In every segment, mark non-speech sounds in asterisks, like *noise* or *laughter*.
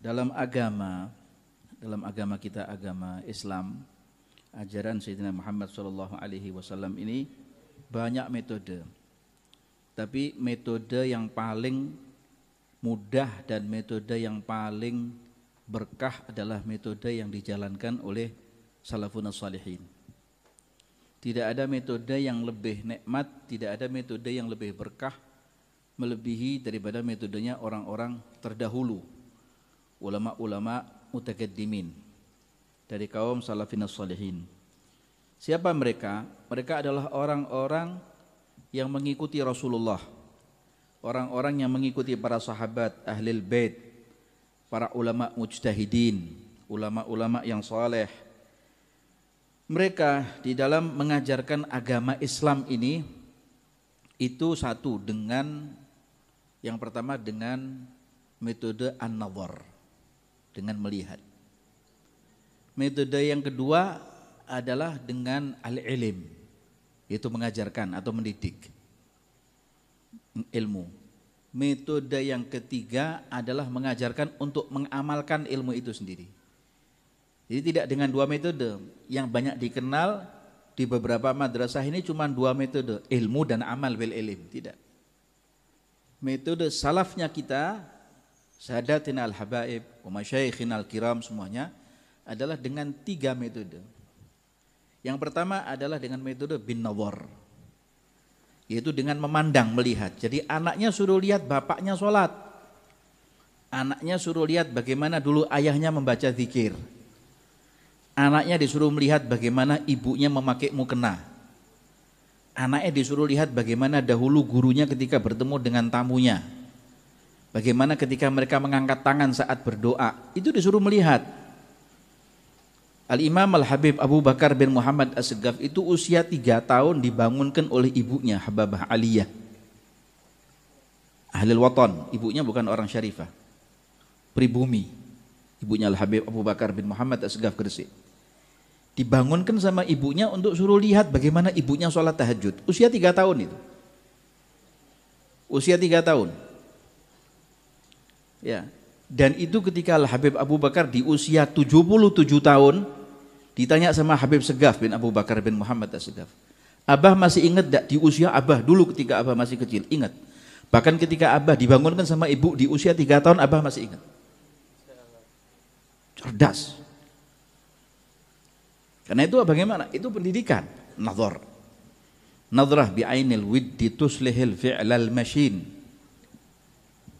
dalam agama dalam agama kita agama Islam ajaran Sayyidina Muhammad SAW alaihi wasallam ini banyak metode tapi metode yang paling mudah dan metode yang paling berkah adalah metode yang dijalankan oleh salafun salihin tidak ada metode yang lebih nikmat, tidak ada metode yang lebih berkah melebihi daripada metodenya orang-orang terdahulu ulama-ulama mutagaddimin dari kaum salafin salihin. Siapa mereka? Mereka adalah orang-orang yang mengikuti Rasulullah. Orang-orang yang mengikuti para sahabat, ahlil bait, para ulama mujtahidin, ulama-ulama yang saleh. Mereka di dalam mengajarkan agama Islam ini itu satu dengan yang pertama dengan metode an-nawar dengan melihat. Metode yang kedua adalah dengan al-ilim, yaitu mengajarkan atau mendidik ilmu. Metode yang ketiga adalah mengajarkan untuk mengamalkan ilmu itu sendiri. Jadi tidak dengan dua metode yang banyak dikenal di beberapa madrasah ini cuma dua metode, ilmu dan amal bil ilim, tidak. Metode salafnya kita Sahadatina al-habaib, umasyaikhina al-kiram semuanya adalah dengan tiga metode. Yang pertama adalah dengan metode bin nawar. Yaitu dengan memandang, melihat. Jadi anaknya suruh lihat bapaknya sholat. Anaknya suruh lihat bagaimana dulu ayahnya membaca zikir. Anaknya disuruh melihat bagaimana ibunya memakai mukena. Anaknya disuruh lihat bagaimana dahulu gurunya ketika bertemu dengan tamunya Bagaimana ketika mereka mengangkat tangan saat berdoa, itu disuruh melihat. Al-Imam Al-Habib Abu Bakar bin Muhammad As-Segaf itu usia tiga tahun dibangunkan oleh ibunya Hababah Aliyah. Ahlil Waton, ibunya bukan orang syarifah. Pribumi, ibunya Al-Habib Abu Bakar bin Muhammad As-Segaf Gresik. Dibangunkan sama ibunya untuk suruh lihat bagaimana ibunya sholat tahajud. Usia tiga tahun itu. Usia tiga tahun Ya. Dan itu ketika Habib Abu Bakar di usia 77 tahun ditanya sama Habib Segaf bin Abu Bakar bin Muhammad As-Segaf. Abah masih ingat tidak di usia Abah dulu ketika Abah masih kecil? Ingat. Bahkan ketika Abah dibangunkan sama ibu di usia 3 tahun Abah masih ingat. Cerdas. Karena itu bagaimana? Itu pendidikan, nazar. Nadrah bi'ainil widdi tuslihil fi'lal masyin.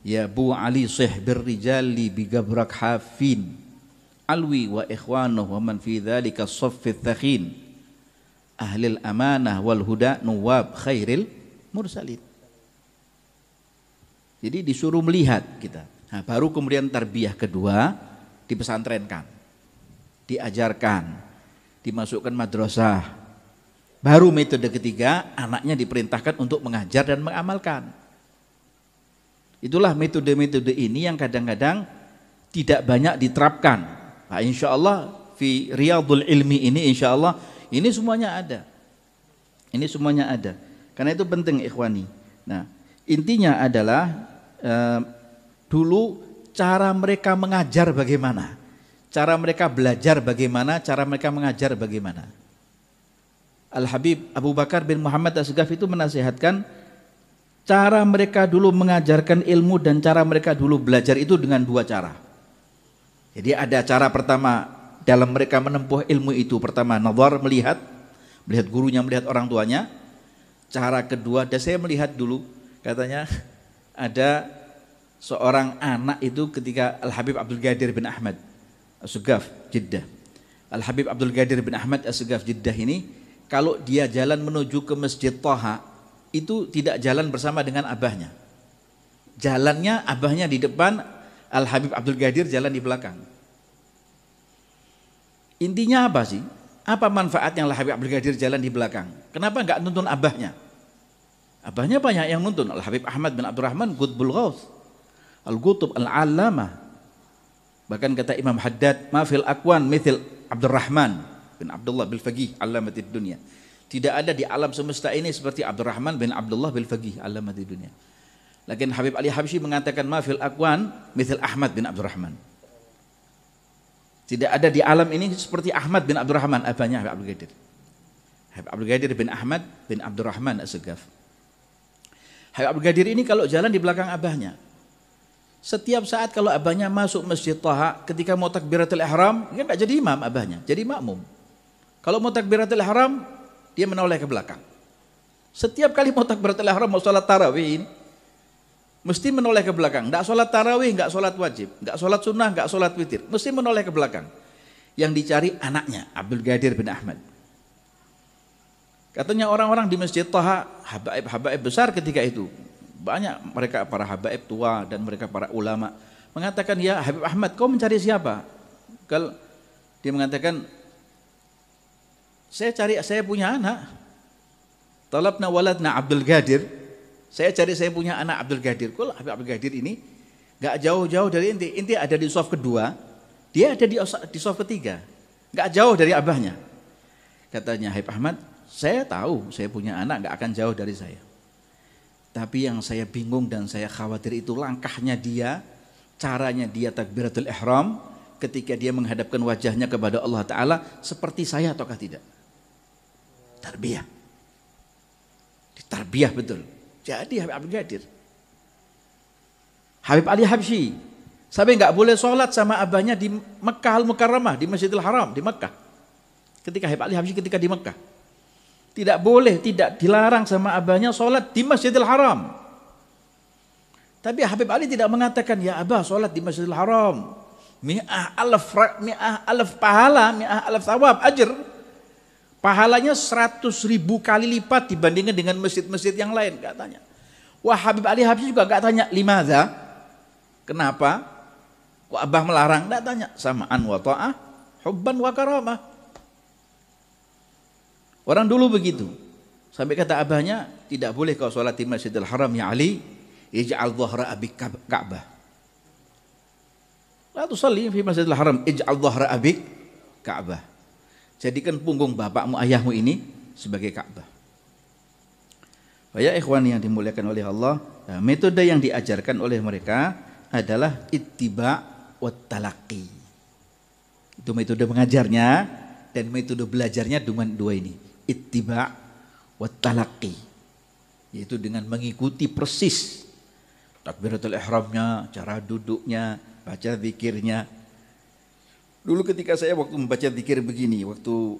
Ya Bu Ali Syekh birrijali bigabrak hafin alwi wa ikhwanuh wa man fi dhalika saffit ahli ahlil amanah wal huda nuwab khairil mursalin jadi disuruh melihat kita nah, baru kemudian tarbiyah kedua dipesantrenkan diajarkan dimasukkan madrasah baru metode ketiga anaknya diperintahkan untuk mengajar dan mengamalkan Itulah metode-metode ini yang kadang-kadang tidak banyak diterapkan. Nah, insya Allah fi riyadul ilmi ini insya Allah ini semuanya ada. Ini semuanya ada. Karena itu penting ikhwani. Nah intinya adalah e, dulu cara mereka mengajar bagaimana. Cara mereka belajar bagaimana, cara mereka mengajar bagaimana. Al-Habib Abu Bakar bin Muhammad As-Sugaf itu menasihatkan cara mereka dulu mengajarkan ilmu dan cara mereka dulu belajar itu dengan dua cara. Jadi ada cara pertama dalam mereka menempuh ilmu itu pertama nazar melihat melihat gurunya melihat orang tuanya. Cara kedua dan saya melihat dulu katanya *laughs* ada seorang anak itu ketika Al Habib Abdul Gadir bin Ahmad as Jeddah. Al Habib Abdul Gadir bin Ahmad as Jeddah ini kalau dia jalan menuju ke Masjid Toha itu tidak jalan bersama dengan abahnya. Jalannya abahnya di depan, Al Habib Abdul Gadir jalan di belakang. Intinya apa sih? Apa manfaat yang Al Habib Abdul Gadir jalan di belakang? Kenapa nggak nuntun abahnya? Abahnya banyak yang nuntun. Al Habib Ahmad bin Abdurrahman Qutbul Ghaus, Al Qutub Al alama Bahkan kata Imam Haddad, "Mafil akwan mithil rahman bin Abdullah bil Faqih, alamatid dunia." Tidak ada di alam semesta ini seperti Abdurrahman bin Abdullah bin Fagih alamat di dunia. Lakin Habib Ali Habsyi mengatakan mafil akwan mithil Ahmad bin Abdurrahman. Tidak ada di alam ini seperti Ahmad bin Abdurrahman abahnya Habib Abdul Ghadir. Habib Abdul Ghadir bin Ahmad bin Abdurrahman As-Segaf. Habib Abdul Ghadir ini kalau jalan di belakang abahnya. Setiap saat kalau abahnya masuk masjid Taha ketika mau takbiratul ihram, dia tak jadi imam abahnya, jadi makmum. Kalau mau takbiratul ihram, dia menoleh ke belakang. Setiap kali mau takbiratul haram, mau sholat tarawih ini, mesti menoleh ke belakang. Nggak sholat tarawih, nggak sholat wajib, nggak sholat sunnah, nggak sholat witir, mesti menoleh ke belakang. Yang dicari anaknya Abdul Gadir bin Ahmad. Katanya orang-orang di Masjid Toha habaib-habaib besar ketika itu. Banyak mereka para habaib tua dan mereka para ulama mengatakan ya Habib Ahmad kau mencari siapa? Kalau dia mengatakan saya cari saya punya anak. Talabna waladna Abdul Gadir. Saya cari saya punya anak Abdul Gadir. Kul Abdul Gadir ini gak jauh-jauh dari inti. Inti ada di soft kedua, dia ada di di soft ketiga. Gak jauh dari abahnya. Katanya Habib Ahmad, saya tahu saya punya anak gak akan jauh dari saya. Tapi yang saya bingung dan saya khawatir itu langkahnya dia, caranya dia takbiratul ihram ketika dia menghadapkan wajahnya kepada Allah Ta'ala seperti saya ataukah tidak. Tarbiyah. Ditarbiyah betul. Jadi Habib Abdul Qadir. Habib Ali Habsyi. Sampai nggak boleh sholat sama abahnya di Mekah Al-Mukarramah, di Masjidil Haram, di Mekah. Ketika Habib Ali Habsyi ketika di Mekah. Tidak boleh, tidak dilarang sama abahnya sholat di Masjidil Haram. Tapi Habib Ali tidak mengatakan, ya abah sholat di Masjidil Haram. Mi'ah alaf, mi'ah alaf pahala, mi'ah alaf sawab, ajar. Pahalanya 100 ribu kali lipat dibandingkan dengan masjid-masjid yang lain tanya. Wah Habib Ali Habsyi juga gak tanya za, kenapa? Kok abah melarang? Gak tanya. Samaan wa ta'ah, hubban wa karamah. Orang dulu begitu. Sampai kata abahnya, tidak boleh kau sholat di Masjidil Haram ya Ali, ij'al dhahra abik Ka'bah. La tusalli fi Masjidil Haram, ij'al dhahra abik Ka'bah jadikan punggung bapakmu ayahmu ini sebagai Ka'bah. Ya ikhwan yang dimuliakan oleh Allah, eh, metode yang diajarkan oleh mereka adalah ittiba watalaki Itu metode mengajarnya dan metode belajarnya dengan dua ini, ittiba watalaki Yaitu dengan mengikuti persis takbiratul ihramnya, cara duduknya, baca zikirnya, Dulu ketika saya waktu membaca zikir begini, waktu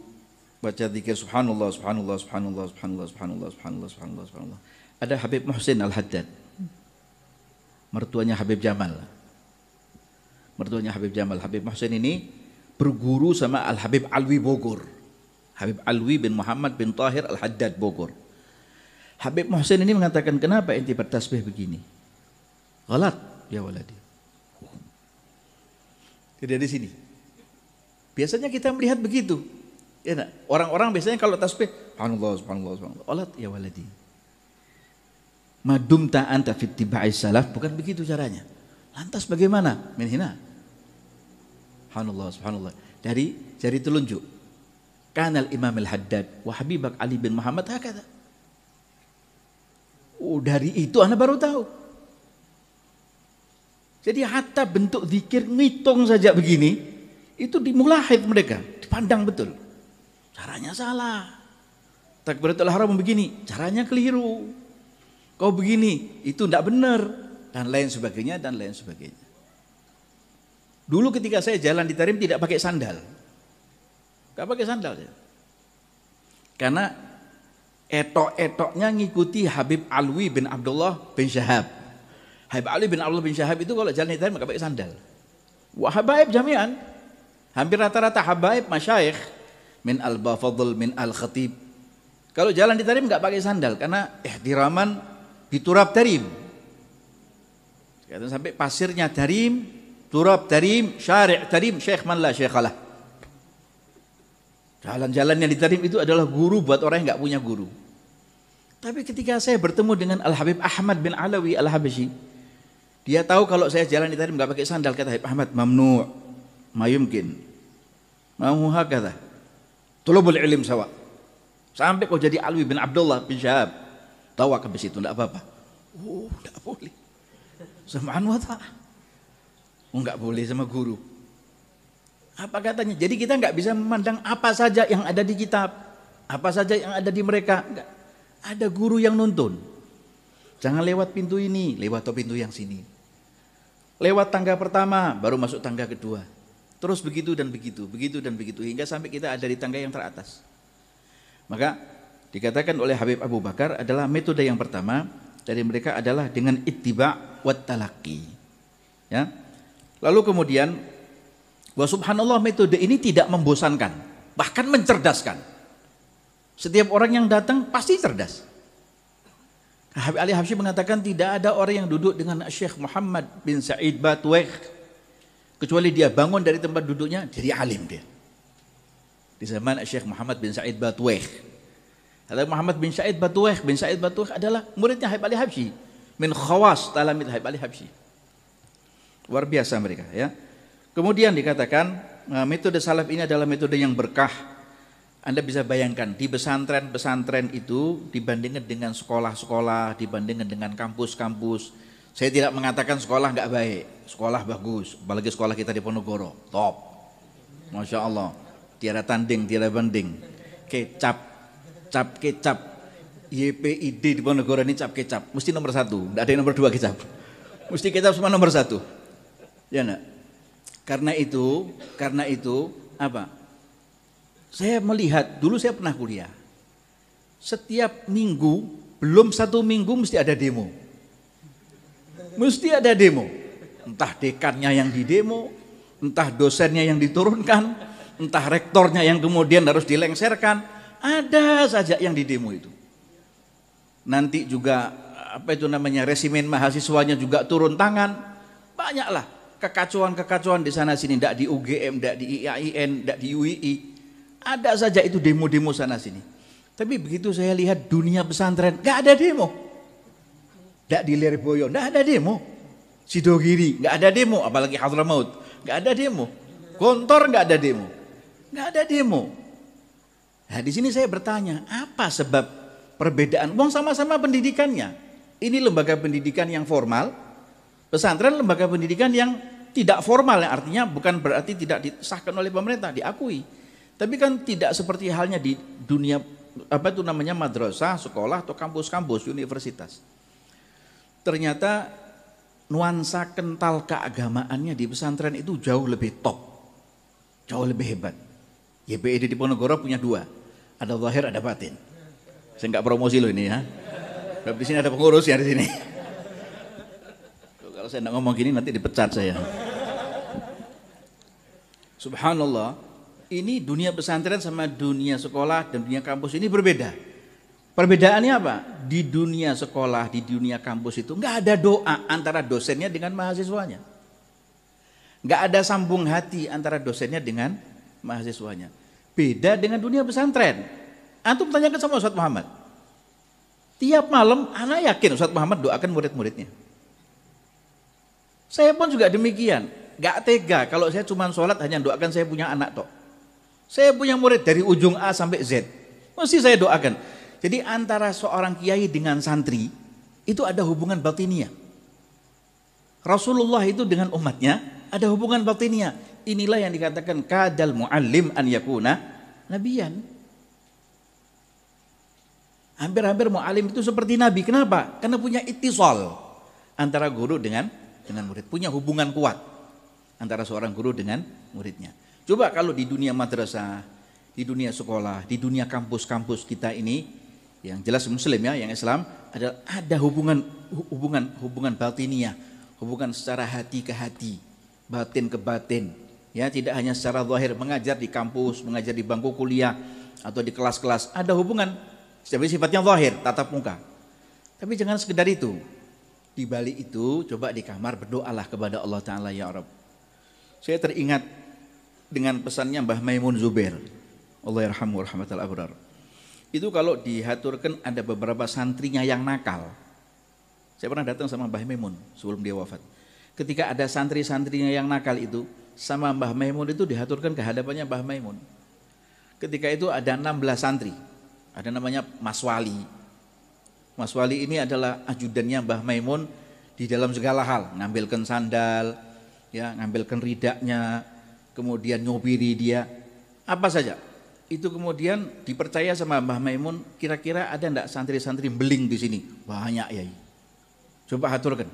baca zikir subhanallah, subhanallah, subhanallah, subhanallah, subhanallah, subhanallah, subhanallah, subhanallah. Ada Habib Muhsin Al-Haddad. Mertuanya Habib Jamal. Mertuanya Habib Jamal. Habib Muhsin ini berguru sama Al-Habib Alwi Bogor. Habib Alwi bin Muhammad bin Tahir Al-Haddad Bogor. Habib Muhsin ini mengatakan kenapa inti bertasbih begini? Galat ya waladi. Tidak di sini. Biasanya kita melihat begitu. Ya Orang-orang biasanya kalau tasbih, subhanallah, subhanallah, subhanallah. Olat ya waladi. Madum ta'an tafit tiba'i salaf. Bukan begitu caranya. Lantas bagaimana? Minhina. Subhanallah, subhanallah. Dari jari telunjuk. Kanal Imam Al-Haddad wa Habibak Ali bin Muhammad hakata. Oh, dari itu anak baru tahu. Jadi hatta bentuk zikir ngitung saja begini, itu dimulahid mereka, dipandang betul. Caranya salah. Takbiratul haram begini, caranya keliru. Kau begini, itu tidak benar dan lain sebagainya dan lain sebagainya. Dulu ketika saya jalan di Tarim tidak pakai sandal. Gak pakai sandal ya. Karena etok-etoknya ngikuti Habib Alwi bin Abdullah bin Syahab. Habib Alwi bin Abdullah bin Syahab itu kalau jalan di Tarim gak pakai sandal. Wah, habaib jami'an. Hampir rata-rata habaib masyayikh min al-bafadl min al-khatib. Kalau jalan di Tarim nggak pakai sandal karena ihtiraman biturab Tarim. Sampai pasirnya Tarim, turab Tarim, syari' Tarim, syekh man la syekhalah. Jalan-jalan yang di Tarim itu adalah guru buat orang yang nggak punya guru. Tapi ketika saya bertemu dengan Al-Habib Ahmad bin Alawi Al-Habsyi, dia tahu kalau saya jalan di Tarim nggak pakai sandal kata Habib Ahmad mamnu'. ما يمكن ما هو هكذا طلب العلم سواء sampai kau jadi Alwi bin Abdullah bin Syahab tawa ke situ tidak apa-apa oh tidak boleh sama wa oh, nggak boleh sama guru apa katanya jadi kita nggak bisa memandang apa saja yang ada di kitab apa saja yang ada di mereka enggak. ada guru yang nuntun jangan lewat pintu ini lewat pintu yang sini lewat tangga pertama baru masuk tangga kedua Terus begitu dan begitu, begitu dan begitu hingga sampai kita ada di tangga yang teratas. Maka dikatakan oleh Habib Abu Bakar adalah metode yang pertama dari mereka adalah dengan ittiba wa talaki. Ya. Lalu kemudian wa subhanallah metode ini tidak membosankan, bahkan mencerdaskan. Setiap orang yang datang pasti cerdas. Habib Ali Habsyi mengatakan tidak ada orang yang duduk dengan Syekh Muhammad bin Said Batweh. Kecuali dia bangun dari tempat duduknya, jadi alim dia. Di zaman Syekh Muhammad bin Said Batuweh, Ada Muhammad bin Said Batuweh bin Said Batuweh adalah muridnya Haib Ali Habsyi. Min khawas talamid Haib Ali Habsyi. Luar biasa mereka ya. Kemudian dikatakan nah, metode salaf ini adalah metode yang berkah. Anda bisa bayangkan di pesantren-pesantren itu dibandingkan dengan sekolah-sekolah, dibandingkan dengan kampus-kampus. Saya tidak mengatakan sekolah nggak baik, sekolah bagus, apalagi sekolah kita di Ponegoro, top. Masya Allah, tiada tanding, tiada banding. Kecap, cap kecap, YPID di Ponegoro ini cap kecap, mesti nomor satu, tidak ada yang nomor dua kecap. Mesti kecap semua nomor satu. Ya nak? Karena itu, karena itu apa? Saya melihat dulu saya pernah kuliah. Setiap minggu belum satu minggu mesti ada demo. Mesti ada demo entah dekannya yang didemo, entah dosennya yang diturunkan, entah rektornya yang kemudian harus dilengserkan, ada saja yang didemo itu. Nanti juga apa itu namanya resimen mahasiswanya juga turun tangan, banyaklah kekacauan-kekacauan di sana sini, tidak di UGM, tidak di IAIN, tidak di UII, ada saja itu demo-demo sana sini. Tapi begitu saya lihat dunia pesantren, nggak ada demo. Tidak di Lirboyo, nggak ada demo. Sidogiri, nggak ada demo, apalagi Hadramaut, nggak ada demo. Gontor nggak ada demo, nggak ada demo. Nah di sini saya bertanya, apa sebab perbedaan? Wong sama-sama pendidikannya. Ini lembaga pendidikan yang formal, pesantren lembaga pendidikan yang tidak formal, artinya bukan berarti tidak disahkan oleh pemerintah, diakui. Tapi kan tidak seperti halnya di dunia apa itu namanya madrasah, sekolah atau kampus-kampus, universitas. Ternyata nuansa kental keagamaannya di pesantren itu jauh lebih top, jauh lebih hebat. YPED di Ponegoro punya dua, ada zahir ada batin. Saya nggak promosi loh ini ya. Tapi di sini ada pengurus ya di sini. Kalau saya nggak ngomong gini nanti dipecat saya. Subhanallah, ini dunia pesantren sama dunia sekolah dan dunia kampus ini berbeda. Perbedaannya apa? Di dunia sekolah, di dunia kampus itu nggak ada doa antara dosennya dengan mahasiswanya. Nggak ada sambung hati antara dosennya dengan mahasiswanya. Beda dengan dunia pesantren. Antum tanyakan sama Ustadz Muhammad. Tiap malam anak yakin Ustadz Muhammad doakan murid-muridnya. Saya pun juga demikian. Gak tega kalau saya cuma sholat hanya doakan saya punya anak toh. Saya punya murid dari ujung A sampai Z. Mesti saya doakan. Jadi antara seorang kiai dengan santri itu ada hubungan batinia. Rasulullah itu dengan umatnya ada hubungan batinia. Inilah yang dikatakan kadal muallim an yakuna nabiyan. Hampir-hampir muallim itu seperti nabi. Kenapa? Karena punya itisol antara guru dengan dengan murid, punya hubungan kuat antara seorang guru dengan muridnya. Coba kalau di dunia madrasah, di dunia sekolah, di dunia kampus-kampus kita ini yang jelas muslim ya, yang Islam adalah ada hubungan hubungan hubungan batiniah, hubungan secara hati ke hati, batin ke batin. Ya, tidak hanya secara zahir mengajar di kampus, mengajar di bangku kuliah atau di kelas-kelas, ada hubungan tapi sifatnya zahir, tatap muka. Tapi jangan sekedar itu. Di balik itu coba di kamar berdoalah kepada Allah taala ya Rabb. Saya teringat dengan pesannya Mbah Maimun Zubair. Allah yarhamu rahmatal abrar itu kalau dihaturkan ada beberapa santrinya yang nakal. Saya pernah datang sama Mbah Memun sebelum dia wafat. Ketika ada santri-santrinya yang nakal itu, sama Mbah Maimun itu dihaturkan ke hadapannya Mbah Maimun. Ketika itu ada 16 santri. Ada namanya Mas Wali. Mas Wali ini adalah ajudannya Mbah Maimun di dalam segala hal, ngambilkan sandal, ya, ngambilkan ridaknya, kemudian nyobiri dia, apa saja itu kemudian dipercaya sama Mbah Maimun kira-kira ada ndak santri-santri beling di sini banyak ya coba haturkan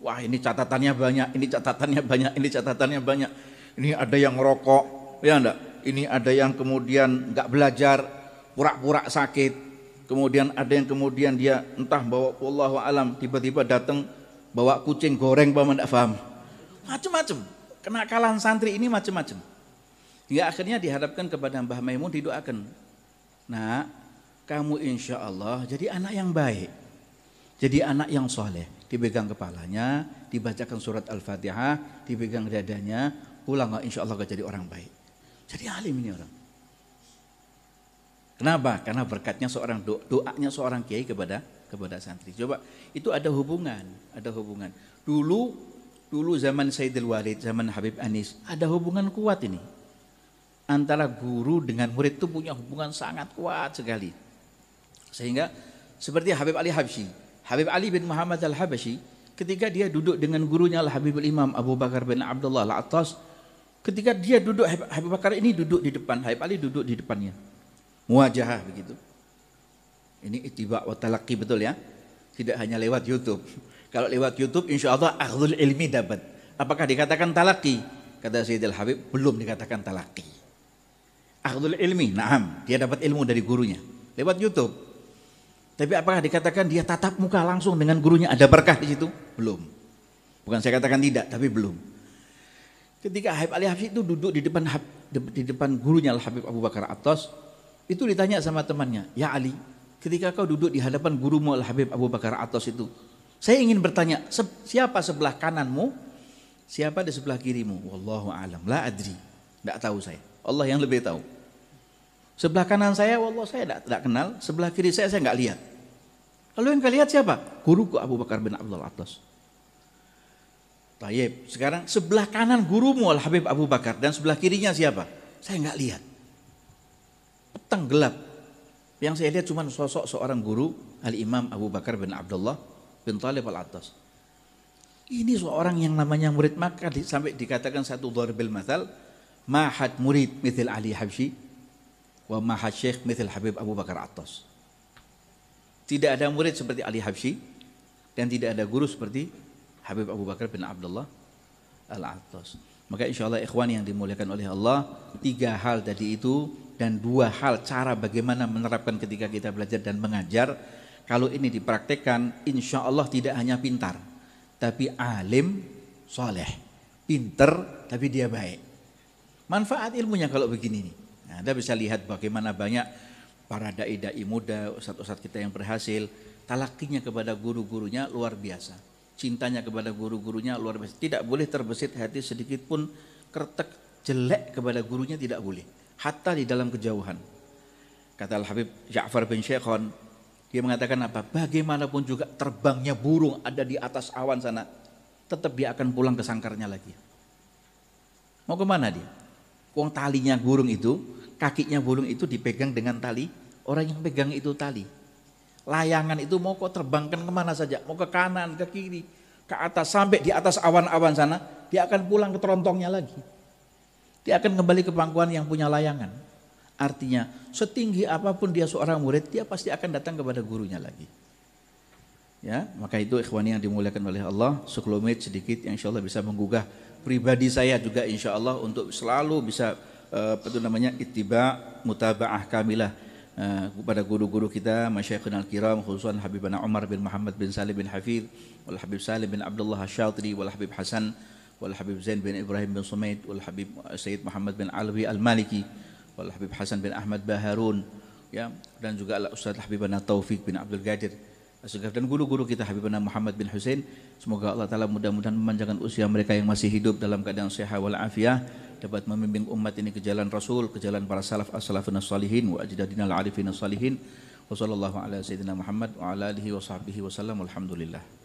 wah ini catatannya banyak ini catatannya banyak ini catatannya banyak ini ada yang rokok ya enggak ini ada yang kemudian nggak belajar pura-pura sakit kemudian ada yang kemudian dia entah bawa Allah alam tiba-tiba datang bawa kucing goreng paman enggak paham macem macam kenakalan santri ini macem-macem Hingga akhirnya diharapkan kepada Mbah Maimun didoakan. Nah, kamu insya Allah jadi anak yang baik. Jadi anak yang soleh. Dipegang kepalanya, dibacakan surat Al-Fatihah, dipegang dadanya, pulang oh, insya Allah gak jadi orang baik. Jadi alim ini orang. Kenapa? Karena berkatnya seorang doa, doanya seorang kiai kepada kepada santri. Coba itu ada hubungan, ada hubungan. Dulu dulu zaman Sayyidil Walid, zaman Habib Anis, ada hubungan kuat ini antara guru dengan murid itu punya hubungan sangat kuat sekali. Sehingga seperti Habib Ali Habsyi, Habib Ali bin Muhammad Al-Habashi ketika dia duduk dengan gurunya Al-Habibul Imam Abu Bakar bin Abdullah al Atas, ketika dia duduk Habib Bakar ini duduk di depan, Habib Ali duduk di depannya. Muwajahah begitu. Ini itibak wa talaqi betul ya. Tidak hanya lewat YouTube. *laughs* Kalau lewat YouTube insya Allah ahlul ilmi dapat. Apakah dikatakan talaki? Kata Sayyidil Habib, belum dikatakan talaki. Akhdul ilmi, naam. Dia dapat ilmu dari gurunya. Lewat Youtube. Tapi apakah dikatakan dia tatap muka langsung dengan gurunya? Ada berkah di situ? Belum. Bukan saya katakan tidak, tapi belum. Ketika Habib Ali Hafiz itu duduk di depan di depan gurunya Al Habib Abu Bakar Atas, itu ditanya sama temannya, "Ya Ali, ketika kau duduk di hadapan gurumu Al Habib Abu Bakar Atas itu, saya ingin bertanya, siapa sebelah kananmu? Siapa di sebelah kirimu?" Wallahu alam, la adri. Tidak tahu saya. Allah yang lebih tahu. Sebelah kanan saya, Allah saya tidak, kenal. Sebelah kiri saya, saya nggak lihat. Lalu yang kalian lihat siapa? Guruku Abu Bakar bin Abdul atas. Tayyib, sekarang sebelah kanan gurumu Al Habib Abu Bakar dan sebelah kirinya siapa? Saya nggak lihat. Petang gelap. Yang saya lihat cuma sosok seorang guru Al Imam Abu Bakar bin Abdullah bin Talib Al atas. Ini seorang yang namanya murid maka sampai dikatakan satu dharbil masal mahat murid mithil Ali Habshi wa maha syekh mithil Habib Abu Bakar Atas. Tidak ada murid seperti Ali Habsyi dan tidak ada guru seperti Habib Abu Bakar bin Abdullah Al-Atas. Maka insya Allah ikhwan yang dimuliakan oleh Allah, tiga hal tadi itu dan dua hal cara bagaimana menerapkan ketika kita belajar dan mengajar. Kalau ini dipraktekkan, insya Allah tidak hanya pintar, tapi alim soleh. Pinter tapi dia baik. Manfaat ilmunya kalau begini nih. Nah, Anda bisa lihat bagaimana banyak para dai-dai muda, ustadz-ustadz kita yang berhasil, talakinya kepada guru-gurunya luar biasa. Cintanya kepada guru-gurunya luar biasa. Tidak boleh terbesit hati sedikit pun kertek jelek kepada gurunya tidak boleh. Hatta di dalam kejauhan. Kata Al-Habib Ja'far bin Syekhon, dia mengatakan apa? Bagaimanapun juga terbangnya burung ada di atas awan sana, tetap dia akan pulang ke sangkarnya lagi. Mau kemana dia? Wong talinya burung itu, kakinya burung itu dipegang dengan tali, orang yang pegang itu tali. Layangan itu mau kok terbangkan kemana saja, mau ke kanan, ke kiri, ke atas, sampai di atas awan-awan sana, dia akan pulang ke terontongnya lagi. Dia akan kembali ke pangkuan yang punya layangan. Artinya, setinggi apapun dia seorang murid, dia pasti akan datang kepada gurunya lagi. Ya, maka itu ikhwani yang dimuliakan oleh Allah, suklomit sedikit yang insya Allah bisa menggugah pribadi saya juga insya Allah untuk selalu bisa eh, apa itu namanya ittiba mutabaah kamilah eh, kepada guru-guru kita masyayikhun al-kiram khususan Habibana Umar bin Muhammad bin Salim bin Hafid wal Habib Salim bin Abdullah Asy-Syatri wal Habib Hasan wal Habib Zain bin Ibrahim bin Sumaid wal Habib eh, Sayyid Muhammad bin Alwi Al-Maliki wal Habib Hasan bin Ahmad Baharun ya dan juga Ustaz Habibana Taufik bin Abdul Gadir Asyikar dan guru-guru kita Habibana Muhammad bin Hussein Semoga Allah Ta'ala mudah-mudahan memanjangkan usia mereka yang masih hidup dalam keadaan sehat wal afiah Dapat memimpin umat ini ke jalan Rasul, ke jalan para salaf as-salafun as-salihin Wa ajidadina al-arifin as-salihin Wa sallallahu ala sayyidina Muhammad wa ala alihi wa sahbihi wa sallam Alhamdulillah